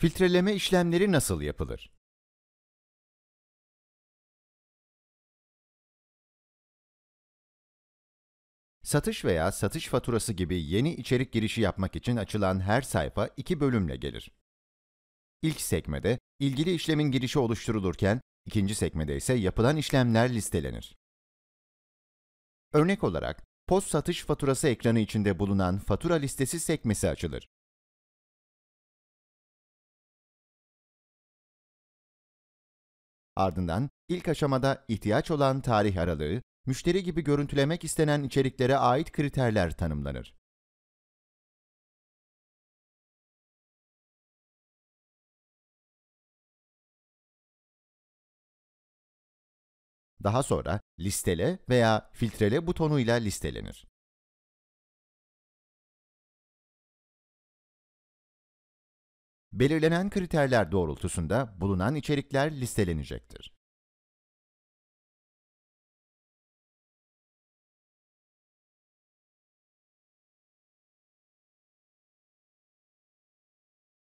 Filtreleme işlemleri nasıl yapılır? Satış veya satış faturası gibi yeni içerik girişi yapmak için açılan her sayfa iki bölümle gelir. İlk sekmede ilgili işlemin girişi oluşturulurken, ikinci sekmede ise yapılan işlemler listelenir. Örnek olarak, post satış faturası ekranı içinde bulunan fatura listesi sekmesi açılır. Ardından ilk aşamada ihtiyaç olan tarih aralığı, müşteri gibi görüntülemek istenen içeriklere ait kriterler tanımlanır. Daha sonra listele veya filtrele butonuyla listelenir. belirlenen kriterler doğrultusunda bulunan içerikler listelenecektir.